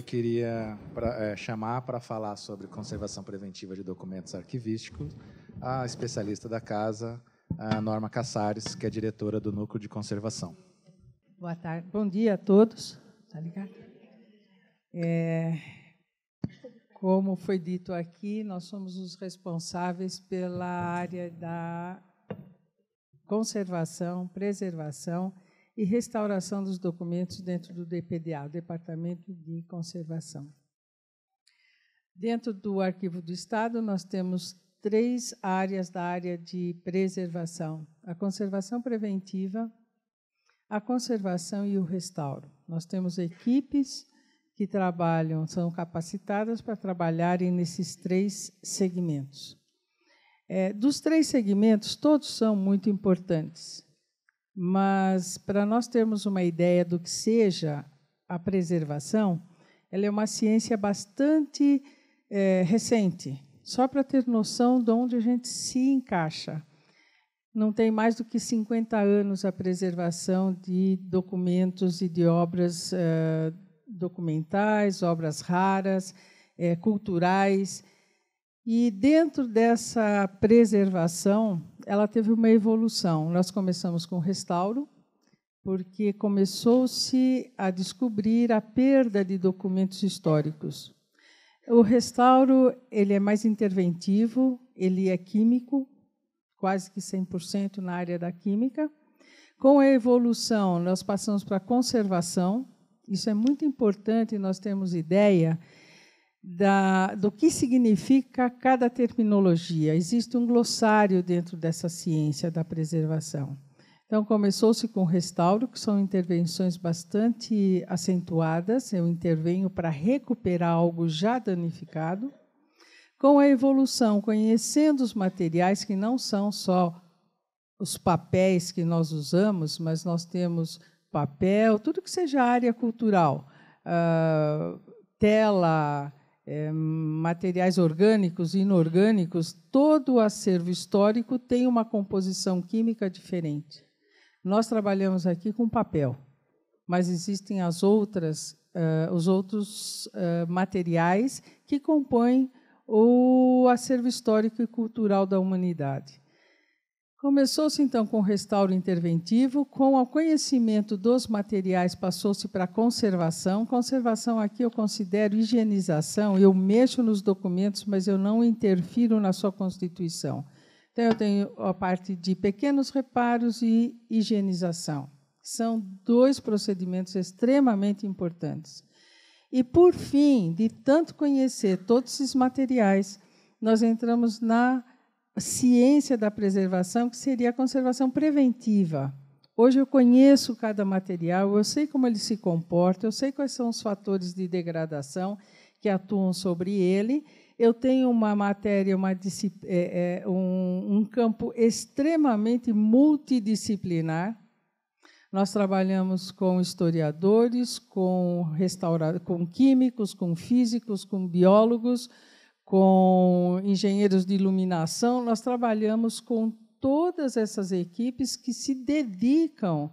eu queria pra, é, chamar para falar sobre conservação preventiva de documentos arquivísticos a especialista da casa, a Norma Cassares, que é diretora do Núcleo de Conservação. Boa tarde, bom dia a todos. Tá ligado? É, como foi dito aqui, nós somos os responsáveis pela área da conservação, preservação e restauração dos documentos dentro do DPDA, Departamento de Conservação. Dentro do Arquivo do Estado, nós temos três áreas da área de preservação: a conservação preventiva, a conservação e o restauro. Nós temos equipes que trabalham, são capacitadas para trabalharem nesses três segmentos. É, dos três segmentos, todos são muito importantes. Mas para nós termos uma ideia do que seja a preservação, ela é uma ciência bastante é, recente, só para ter noção de onde a gente se encaixa. Não tem mais do que 50 anos a preservação de documentos e de obras é, documentais, obras raras, é, culturais, e dentro dessa preservação, ela teve uma evolução. Nós começamos com o restauro, porque começou-se a descobrir a perda de documentos históricos. O restauro ele é mais interventivo, ele é químico, quase que 100% na área da química. Com a evolução, nós passamos para a conservação. Isso é muito importante, nós temos ideia da, do que significa cada terminologia. Existe um glossário dentro dessa ciência da preservação. Então, começou-se com o restauro, que são intervenções bastante acentuadas. Eu intervenho para recuperar algo já danificado. Com a evolução, conhecendo os materiais que não são só os papéis que nós usamos, mas nós temos papel, tudo que seja área cultural, uh, tela, é, materiais orgânicos e inorgânicos, todo o acervo histórico tem uma composição química diferente. Nós trabalhamos aqui com papel, mas existem as outras, uh, os outros uh, materiais que compõem o acervo histórico e cultural da humanidade. Começou-se então com o restauro interventivo, com o conhecimento dos materiais passou-se para conservação. Conservação aqui eu considero higienização, eu mexo nos documentos, mas eu não interfiro na sua constituição. Então eu tenho a parte de pequenos reparos e higienização. São dois procedimentos extremamente importantes. E por fim, de tanto conhecer todos esses materiais, nós entramos na ciência da preservação, que seria a conservação preventiva. Hoje eu conheço cada material, eu sei como ele se comporta, eu sei quais são os fatores de degradação que atuam sobre ele. Eu tenho uma matéria, uma, é, é, um, um campo extremamente multidisciplinar. Nós trabalhamos com historiadores, com, com químicos, com físicos, com biólogos, com engenheiros de iluminação, nós trabalhamos com todas essas equipes que se dedicam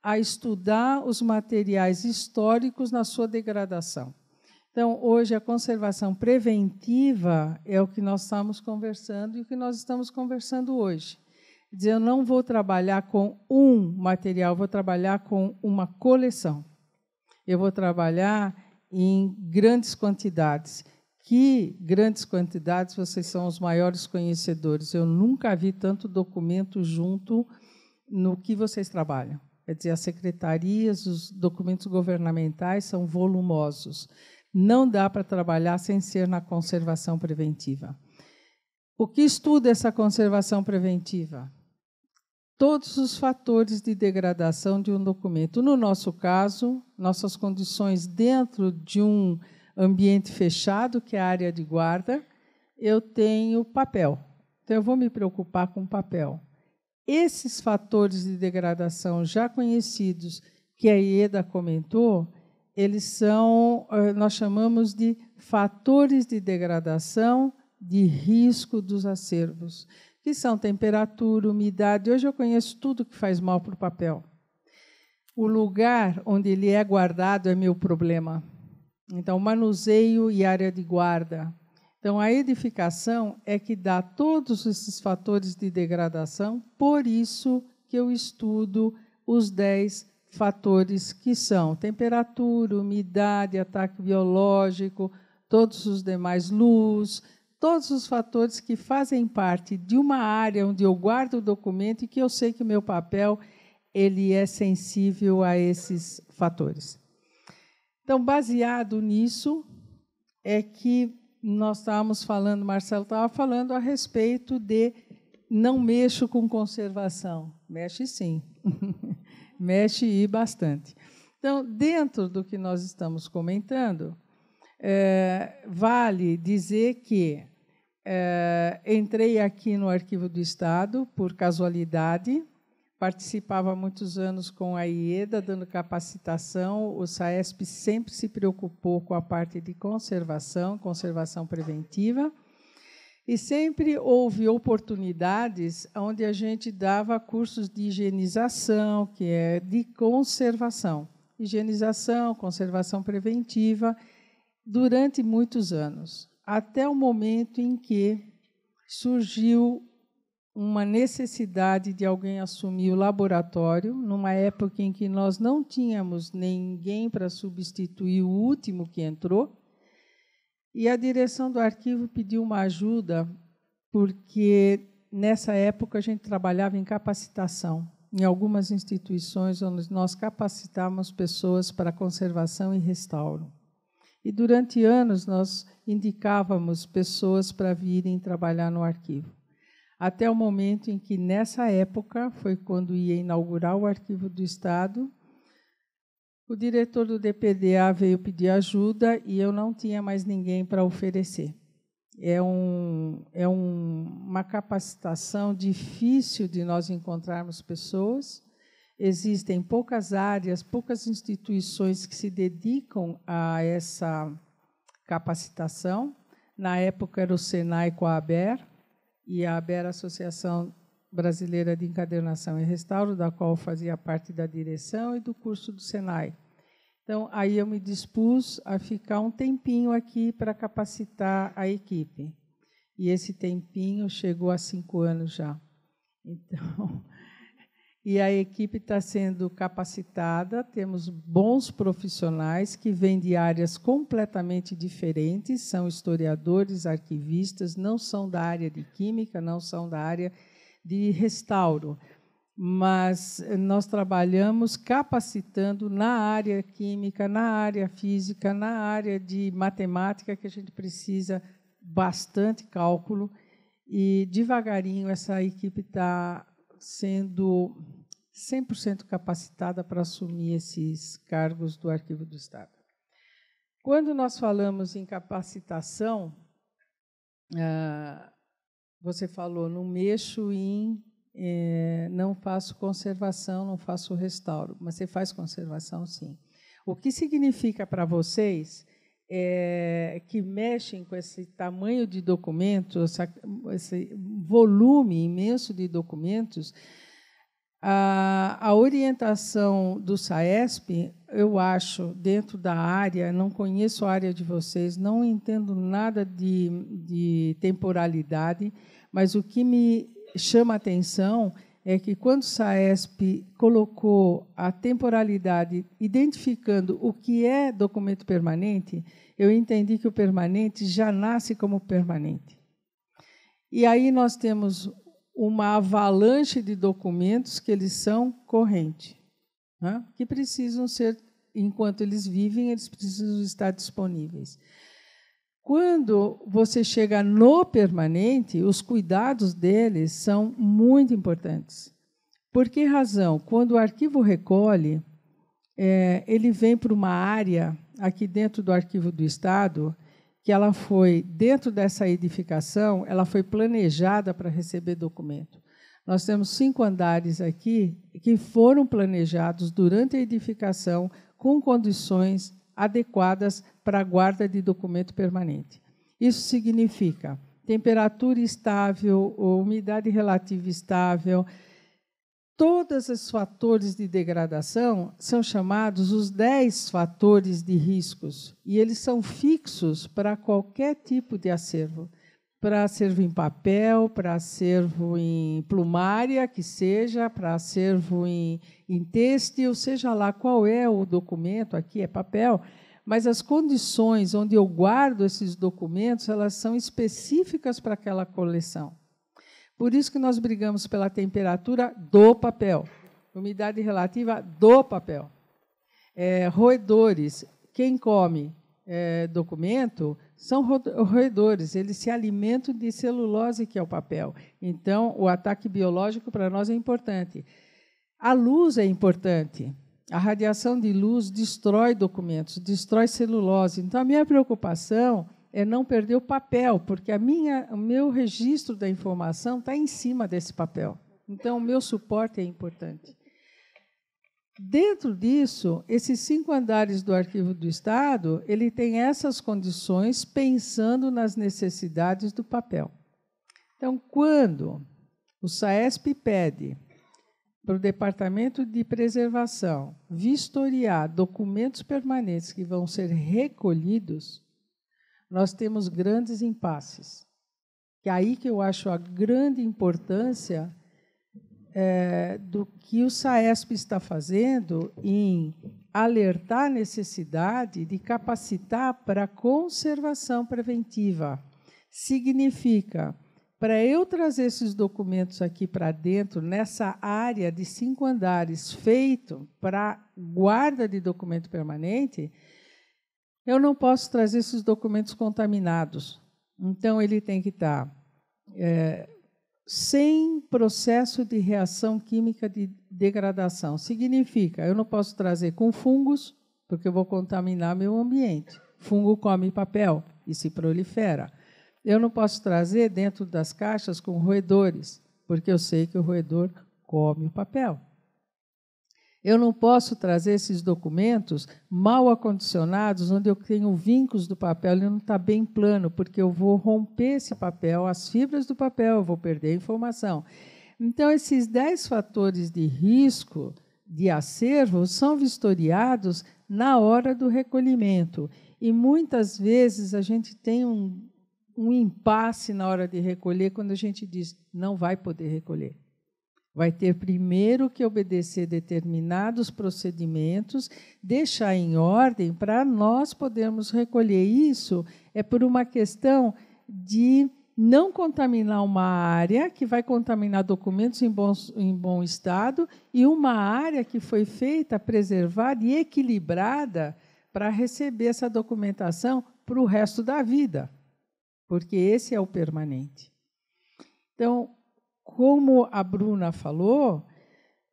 a estudar os materiais históricos na sua degradação. Então, hoje, a conservação preventiva é o que nós estamos conversando e o que nós estamos conversando hoje. dizer, eu não vou trabalhar com um material, vou trabalhar com uma coleção. Eu vou trabalhar em grandes quantidades que grandes quantidades, vocês são os maiores conhecedores. Eu nunca vi tanto documento junto no que vocês trabalham. Quer dizer, as secretarias, os documentos governamentais são volumosos. Não dá para trabalhar sem ser na conservação preventiva. O que estuda essa conservação preventiva? Todos os fatores de degradação de um documento. No nosso caso, nossas condições dentro de um ambiente fechado, que é a área de guarda, eu tenho papel. Então, eu vou me preocupar com papel. Esses fatores de degradação já conhecidos, que a IEDA comentou, eles são, eh, nós chamamos de fatores de degradação de risco dos acervos, que são temperatura, umidade. Hoje eu conheço tudo que faz mal para o papel. O lugar onde ele é guardado é meu problema. Então, manuseio e área de guarda. Então, a edificação é que dá todos esses fatores de degradação, por isso que eu estudo os 10 fatores que são temperatura, umidade, ataque biológico, todos os demais, luz, todos os fatores que fazem parte de uma área onde eu guardo o documento e que eu sei que o meu papel ele é sensível a esses fatores. Então, baseado nisso, é que nós estávamos falando, Marcelo estava falando a respeito de não mexo com conservação. Mexe sim, mexe e bastante. Então, dentro do que nós estamos comentando, é, vale dizer que é, entrei aqui no Arquivo do Estado por casualidade, participava há muitos anos com a IEDA, dando capacitação. O SAESP sempre se preocupou com a parte de conservação, conservação preventiva. E sempre houve oportunidades onde a gente dava cursos de higienização, que é de conservação. Higienização, conservação preventiva, durante muitos anos, até o momento em que surgiu uma necessidade de alguém assumir o laboratório, numa época em que nós não tínhamos ninguém para substituir o último que entrou. E a direção do arquivo pediu uma ajuda, porque nessa época a gente trabalhava em capacitação. Em algumas instituições, onde nós capacitávamos pessoas para conservação e restauro. E durante anos nós indicávamos pessoas para virem trabalhar no arquivo até o momento em que, nessa época, foi quando ia inaugurar o Arquivo do Estado, o diretor do DPDA veio pedir ajuda e eu não tinha mais ninguém para oferecer. É, um, é um, uma capacitação difícil de nós encontrarmos pessoas. Existem poucas áreas, poucas instituições que se dedicam a essa capacitação. Na época era o Senai com a ABER, e a ABER, Associação Brasileira de Encadernação e Restauro, da qual fazia parte da direção e do curso do Senai. Então, aí eu me dispus a ficar um tempinho aqui para capacitar a equipe. E esse tempinho chegou a cinco anos já. Então, e a equipe está sendo capacitada. Temos bons profissionais que vêm de áreas completamente diferentes, são historiadores, arquivistas, não são da área de química, não são da área de restauro, mas eh, nós trabalhamos capacitando na área química, na área física, na área de matemática, que a gente precisa bastante cálculo, e devagarinho essa equipe está sendo 100% capacitada para assumir esses cargos do Arquivo do Estado. Quando nós falamos em capacitação, ah, você falou, não mexo em, eh, não faço conservação, não faço restauro, mas você faz conservação sim. O que significa para vocês é, que mexem com esse tamanho de documento, essa, esse volume imenso de documentos, a, a, orientação do SAESP, eu acho, dentro da área, não conheço a área de vocês, não entendo nada de, de temporalidade, mas o que me chama a atenção é é que quando o SAESP colocou a temporalidade identificando o que é documento permanente, eu entendi que o permanente já nasce como permanente. E aí nós temos uma avalanche de documentos que eles são corrente, né? que precisam ser, enquanto eles vivem, eles precisam estar disponíveis. Quando você chega no permanente, os cuidados deles são muito importantes. Por que razão? Quando o arquivo recolhe, é, ele vem para uma área aqui dentro do arquivo do Estado que ela foi dentro dessa edificação, ela foi planejada para receber documento. Nós temos cinco andares aqui que foram planejados durante a edificação com condições adequadas para a guarda de documento permanente. Isso significa temperatura estável, umidade relativa estável. Todos os fatores de degradação são chamados os 10 fatores de riscos, e eles são fixos para qualquer tipo de acervo para acervo em papel, para acervo em plumária, que seja, para acervo em, em têxtil, seja lá qual é o documento, aqui é papel, mas as condições onde eu guardo esses documentos, elas são específicas para aquela coleção. Por isso que nós brigamos pela temperatura do papel, umidade relativa do papel. É, roedores, quem come é, documento são roedores, eles se alimentam de celulose, que é o papel. Então, o ataque biológico para nós é importante. A luz é importante. A radiação de luz destrói documentos, destrói celulose. Então, a minha preocupação é não perder o papel, porque a minha, o meu registro da informação está em cima desse papel. Então, o meu suporte é importante. Dentro disso, esses cinco andares do Arquivo do Estado, ele tem essas condições pensando nas necessidades do papel. Então, quando o SAESP pede para o Departamento de Preservação vistoriar documentos permanentes que vão ser recolhidos, nós temos grandes impasses. Que é aí que eu acho a grande importância é, do que o SAESP está fazendo em alertar a necessidade de capacitar para conservação preventiva. Significa, para eu trazer esses documentos aqui para dentro, nessa área de cinco andares feito para guarda de documento permanente, eu não posso trazer esses documentos contaminados. Então, ele tem que estar. Tá, é, sem processo de reação química de degradação. Significa, eu não posso trazer com fungos, porque eu vou contaminar meu ambiente. Fungo come papel e se prolifera. Eu não posso trazer dentro das caixas com roedores, porque eu sei que o roedor come o papel. Eu não posso trazer esses documentos mal acondicionados, onde eu tenho vincos do papel, ele não está bem plano, porque eu vou romper esse papel, as fibras do papel, eu vou perder a informação. Então, esses 10 fatores de risco de acervo são vistoriados na hora do recolhimento. E muitas vezes a gente tem um, um impasse na hora de recolher, quando a gente diz não vai poder recolher. Vai ter primeiro que obedecer determinados procedimentos, deixar em ordem para nós podermos recolher isso. É por uma questão de não contaminar uma área que vai contaminar documentos em bom, em bom estado e uma área que foi feita, preservada e equilibrada para receber essa documentação para o resto da vida, porque esse é o permanente. Então, como a Bruna falou,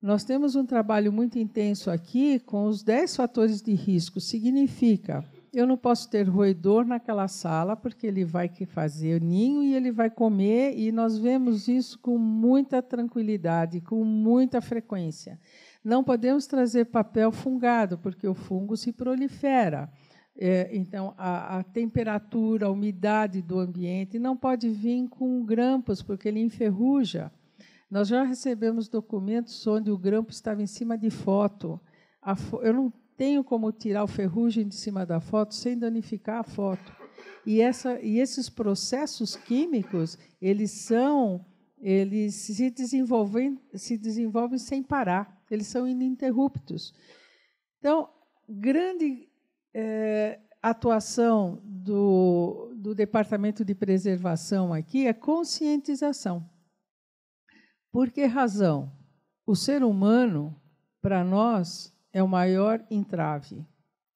nós temos um trabalho muito intenso aqui com os 10 fatores de risco. Significa, eu não posso ter roedor naquela sala, porque ele vai fazer ninho e ele vai comer, e nós vemos isso com muita tranquilidade, com muita frequência. Não podemos trazer papel fungado, porque o fungo se prolifera. É, então, a, a, temperatura, a umidade do ambiente não pode vir com grampos, porque ele enferruja. Nós já recebemos documentos onde o grampo estava em cima de foto. Fo eu não tenho como tirar o ferrugem de cima da foto sem danificar a foto. E, essa, e esses processos químicos, eles são, eles se desenvolvem, se desenvolvem sem parar. Eles são ininterruptos. Então, grande é, atuação do, do Departamento de Preservação aqui é conscientização. Por que razão? O ser humano, para nós, é o maior entrave.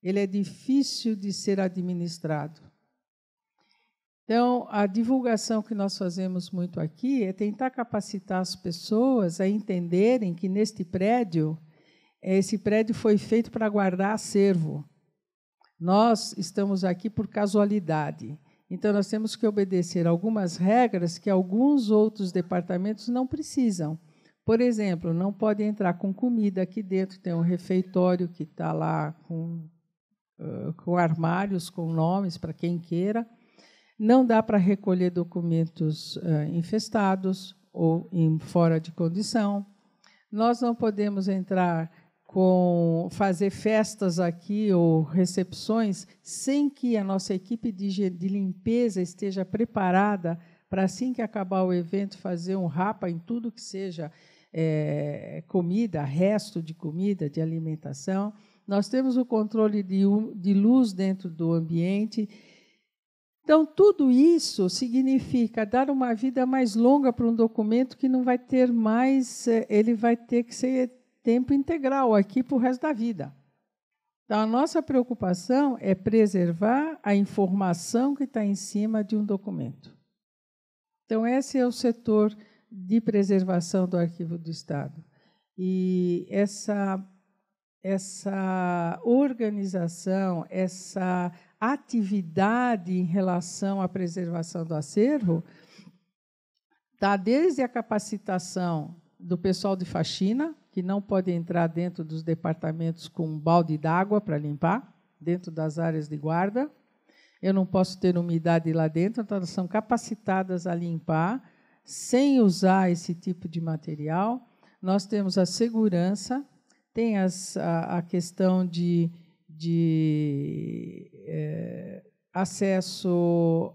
Ele é difícil de ser administrado. Então, a divulgação que nós fazemos muito aqui é tentar capacitar as pessoas a entenderem que neste prédio, eh, esse prédio foi feito para guardar acervo. Nós estamos aqui por casualidade. Então, nós temos que obedecer algumas regras que alguns outros departamentos não precisam. Por exemplo, não pode entrar com comida aqui dentro, tem um refeitório que está lá com, uh, com armários, com nomes para quem queira. Não dá para recolher documentos uh, infestados ou em, fora de condição. Nós não podemos entrar com fazer festas aqui ou recepções sem que a nossa equipe de, de limpeza esteja preparada para assim que acabar o evento fazer um rapa em tudo que seja é, comida, resto de comida, de alimentação. Nós temos o controle de, de luz dentro do ambiente. Então, tudo isso significa dar uma vida mais longa para um documento que não vai ter mais, eh, ele vai ter que ser tempo integral aqui para o resto da vida. Então, a nossa preocupação é preservar a informação que está em cima de um documento. Então, esse é o setor de preservação do Arquivo do Estado. E essa, essa organização, essa atividade em relação à preservação do acervo está desde a capacitação do pessoal de faxina, que não pode entrar dentro dos departamentos com um balde d'água para limpar, dentro das áreas de guarda. Eu não posso ter umidade lá dentro, então elas são capacitadas a limpar sem usar esse tipo de material. Nós temos a segurança, tem as, a, a, questão de, de é, acesso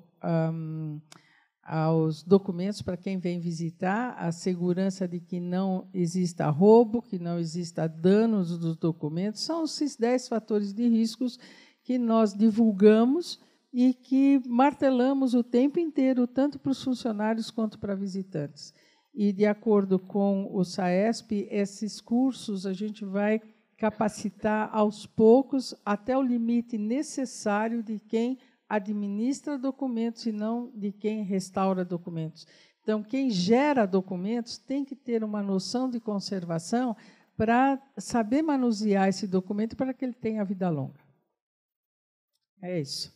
aos documentos para quem vem visitar, a segurança de que não exista roubo, que não exista danos dos documentos, são esses dez fatores de riscos que nós divulgamos e que martelamos o tempo inteiro, tanto para os funcionários quanto para visitantes. E, de acordo com o SAESP, esses cursos a gente vai capacitar aos poucos até o limite necessário de quem administra documentos e não de quem restaura documentos. Então, quem gera documentos tem que ter uma noção de conservação para saber manusear esse documento para que ele tenha vida longa. É isso.